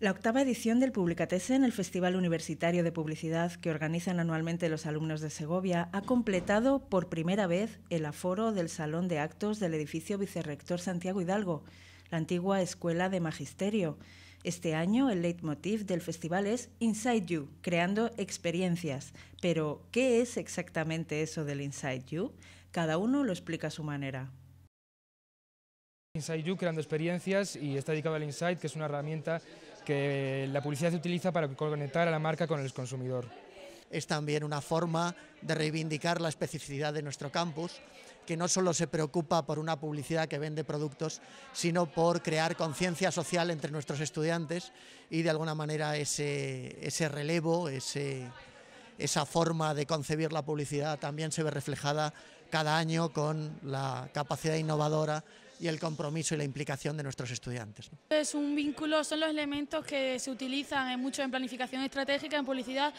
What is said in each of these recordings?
La octava edición del en el Festival Universitario de Publicidad que organizan anualmente los alumnos de Segovia, ha completado por primera vez el aforo del Salón de Actos del edificio Vicerrector Santiago Hidalgo, la antigua Escuela de Magisterio. Este año el leitmotiv del festival es Inside You, creando experiencias. Pero, ¿qué es exactamente eso del Inside You? Cada uno lo explica a su manera. Inside You creando experiencias y está dedicado al Inside, que es una herramienta que la publicidad se utiliza para conectar a la marca con el consumidor. Es también una forma de reivindicar la especificidad de nuestro campus, que no solo se preocupa por una publicidad que vende productos, sino por crear conciencia social entre nuestros estudiantes y de alguna manera ese, relevo, esa forma de concebir la publicidad también se ve reflejada cada año con la capacidad innovadora y el compromiso y la implicación de nuestros estudiantes. Es un vínculo, son los elementos que se utilizan mucho en planificación estratégica, en publicidad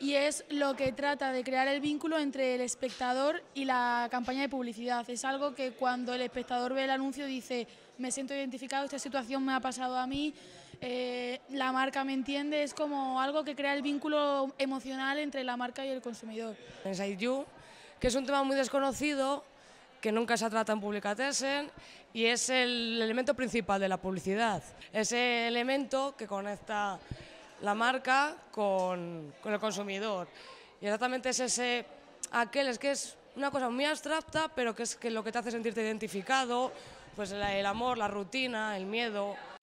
y es lo que trata de crear el vínculo entre el espectador y la campaña de publicidad. Es algo que cuando el espectador ve el anuncio dice, me siento identificado, esta situación me ha pasado a mí, eh, la marca me entiende, es como algo que crea el vínculo emocional entre la marca y el consumidor. You, que es un tema muy desconocido, que nunca se trata en Publicatessen y es el elemento principal de la publicidad. Ese elemento que conecta la marca con, con el consumidor. Y exactamente es ese aquel, es que es una cosa muy abstracta, pero que es que lo que te hace sentirte identificado, pues el amor, la rutina, el miedo.